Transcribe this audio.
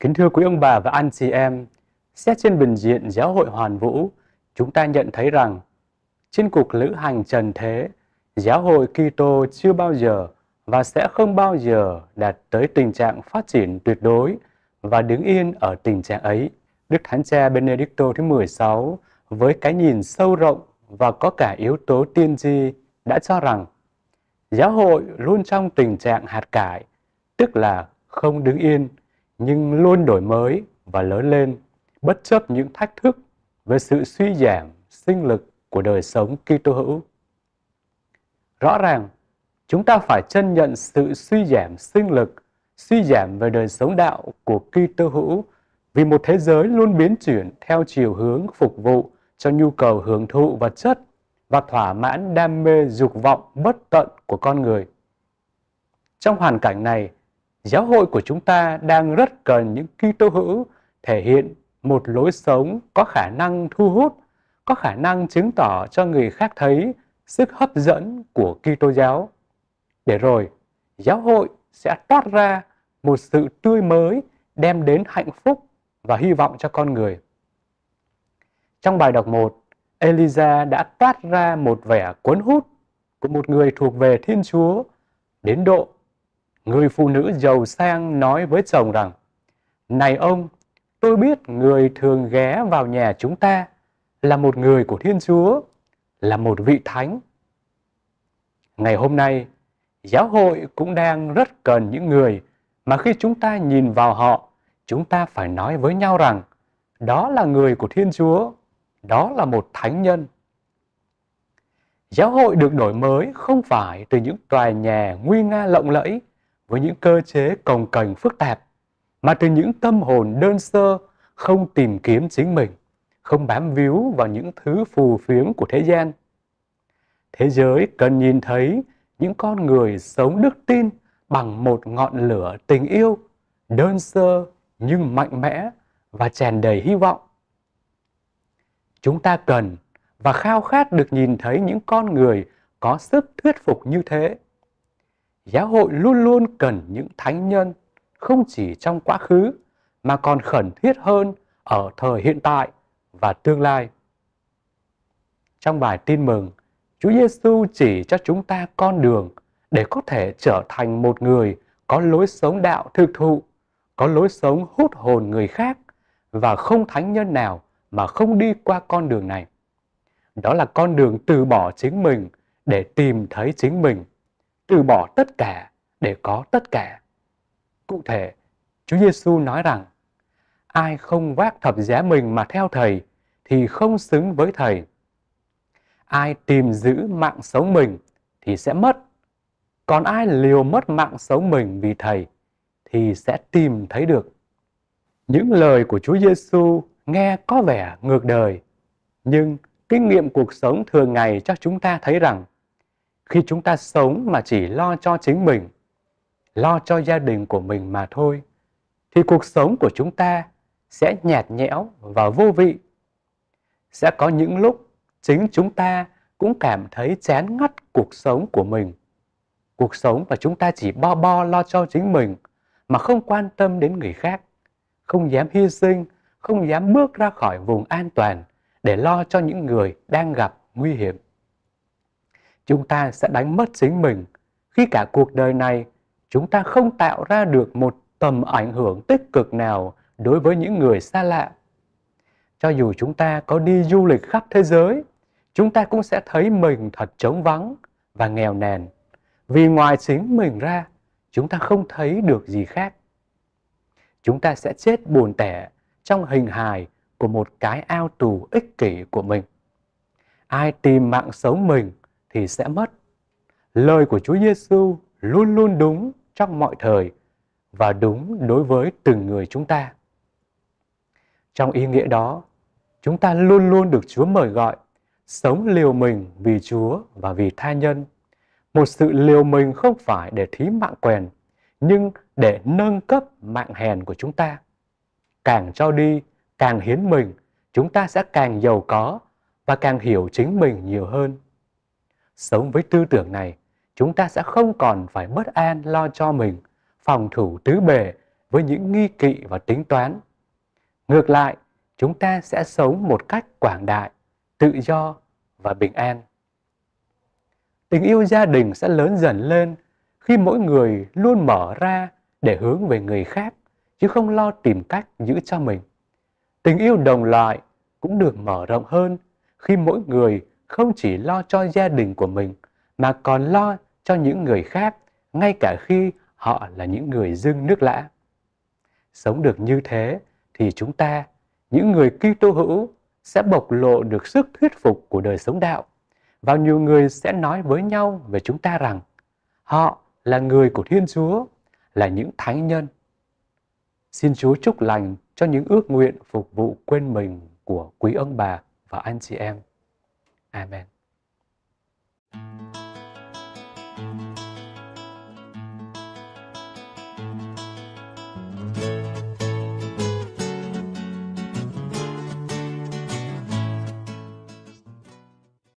Kính thưa quý ông bà và anh chị em, xét trên bình diện giáo hội hoàn vũ, chúng ta nhận thấy rằng trên cuộc lữ hành trần thế, giáo hội Kitô chưa bao giờ và sẽ không bao giờ đạt tới tình trạng phát triển tuyệt đối và đứng yên ở tình trạng ấy. Đức Thánh Cha Benedicto thứ 16 với cái nhìn sâu rộng và có cả yếu tố tiên tri đã cho rằng giáo hội luôn trong tình trạng hạt cải, tức là không đứng yên nhưng luôn đổi mới và lớn lên bất chấp những thách thức về sự suy giảm sinh lực của đời sống Kitô hữu. Rõ ràng, chúng ta phải chân nhận sự suy giảm sinh lực, suy giảm về đời sống đạo của Kitô hữu vì một thế giới luôn biến chuyển theo chiều hướng phục vụ cho nhu cầu hưởng thụ vật chất và thỏa mãn đam mê dục vọng bất tận của con người. Trong hoàn cảnh này, giáo hội của chúng ta đang rất cần những Kitô hữu thể hiện một lối sống có khả năng thu hút, có khả năng chứng tỏ cho người khác thấy sức hấp dẫn của Kitô giáo. Để rồi, giáo hội sẽ toát ra một sự tươi mới đem đến hạnh phúc và hy vọng cho con người. Trong bài đọc 1, Elisa đã toát ra một vẻ cuốn hút của một người thuộc về Thiên Chúa đến độ Người phụ nữ giàu sang nói với chồng rằng, Này ông, tôi biết người thường ghé vào nhà chúng ta là một người của Thiên Chúa, là một vị thánh. Ngày hôm nay, giáo hội cũng đang rất cần những người mà khi chúng ta nhìn vào họ, chúng ta phải nói với nhau rằng đó là người của Thiên Chúa, đó là một thánh nhân. Giáo hội được đổi mới không phải từ những tòa nhà nguy nga lộng lẫy với những cơ chế cồng cành phức tạp mà từ những tâm hồn đơn sơ không tìm kiếm chính mình không bám víu vào những thứ phù phiếm của thế gian thế giới cần nhìn thấy những con người sống đức tin bằng một ngọn lửa tình yêu đơn sơ nhưng mạnh mẽ và tràn đầy hy vọng chúng ta cần và khao khát được nhìn thấy những con người có sức thuyết phục như thế giáo hội luôn luôn cần những thánh nhân không chỉ trong quá khứ mà còn khẩn thiết hơn ở thời hiện tại và tương lai. Trong bài tin mừng, Chúa Giêsu chỉ cho chúng ta con đường để có thể trở thành một người có lối sống đạo thực thụ, có lối sống hút hồn người khác và không thánh nhân nào mà không đi qua con đường này. Đó là con đường từ bỏ chính mình để tìm thấy chính mình từ bỏ tất cả để có tất cả. Cụ thể, Chúa Giêsu nói rằng, ai không vác thập giá mình mà theo Thầy thì không xứng với Thầy. Ai tìm giữ mạng sống mình thì sẽ mất, còn ai liều mất mạng sống mình vì Thầy thì sẽ tìm thấy được. Những lời của Chúa Giêsu nghe có vẻ ngược đời, nhưng kinh nghiệm cuộc sống thường ngày cho chúng ta thấy rằng khi chúng ta sống mà chỉ lo cho chính mình lo cho gia đình của mình mà thôi thì cuộc sống của chúng ta sẽ nhạt nhẽo và vô vị sẽ có những lúc chính chúng ta cũng cảm thấy chán ngắt cuộc sống của mình cuộc sống mà chúng ta chỉ bo bo lo cho chính mình mà không quan tâm đến người khác không dám hy sinh không dám bước ra khỏi vùng an toàn để lo cho những người đang gặp nguy hiểm chúng ta sẽ đánh mất chính mình khi cả cuộc đời này chúng ta không tạo ra được một tầm ảnh hưởng tích cực nào đối với những người xa lạ. Cho dù chúng ta có đi du lịch khắp thế giới, chúng ta cũng sẽ thấy mình thật trống vắng và nghèo nàn. Vì ngoài chính mình ra, chúng ta không thấy được gì khác. Chúng ta sẽ chết buồn tẻ trong hình hài của một cái ao tù ích kỷ của mình. Ai tìm mạng sống mình thì sẽ mất. Lời của Chúa Giêsu luôn luôn đúng trong mọi thời và đúng đối với từng người chúng ta. Trong ý nghĩa đó, chúng ta luôn luôn được Chúa mời gọi sống liều mình vì Chúa và vì tha nhân. Một sự liều mình không phải để thí mạng quèn, nhưng để nâng cấp mạng hèn của chúng ta. Càng cho đi, càng hiến mình, chúng ta sẽ càng giàu có và càng hiểu chính mình nhiều hơn. Sống với tư tưởng này, chúng ta sẽ không còn phải bất an lo cho mình, phòng thủ tứ bề với những nghi kỵ và tính toán. Ngược lại, chúng ta sẽ sống một cách quảng đại, tự do và bình an. Tình yêu gia đình sẽ lớn dần lên khi mỗi người luôn mở ra để hướng về người khác chứ không lo tìm cách giữ cho mình. Tình yêu đồng loại cũng được mở rộng hơn khi mỗi người không chỉ lo cho gia đình của mình mà còn lo cho những người khác ngay cả khi họ là những người dưng nước lã. Sống được như thế thì chúng ta, những người Kitô hữu sẽ bộc lộ được sức thuyết phục của đời sống đạo và nhiều người sẽ nói với nhau về chúng ta rằng họ là người của Thiên Chúa, là những thánh nhân. Xin Chúa chúc lành cho những ước nguyện phục vụ quên mình của quý ông bà và anh chị em. Amen.